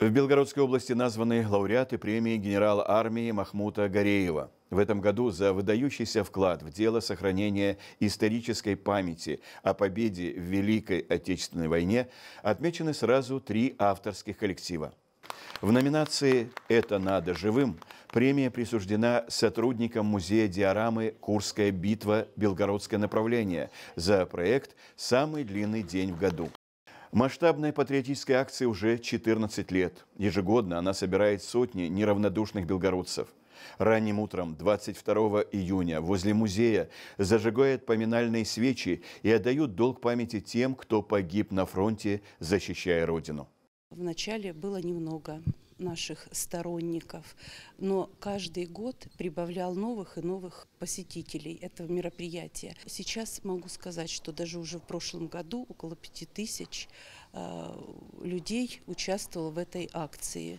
В Белгородской области названы лауреаты премии генерала армии Махмута Гореева. В этом году за выдающийся вклад в дело сохранения исторической памяти о победе в Великой Отечественной войне отмечены сразу три авторских коллектива. В номинации «Это надо живым» премия присуждена сотрудникам музея диорамы «Курская битва. Белгородское направление» за проект «Самый длинный день в году». Масштабная патриотическая акция уже 14 лет. Ежегодно она собирает сотни неравнодушных белгородцев. Ранним утром 22 июня возле музея зажигают поминальные свечи и отдают долг памяти тем, кто погиб на фронте, защищая Родину. Вначале было немного, наших сторонников, но каждый год прибавлял новых и новых посетителей этого мероприятия. Сейчас могу сказать, что даже уже в прошлом году около пяти тысяч э, людей участвовало в этой акции.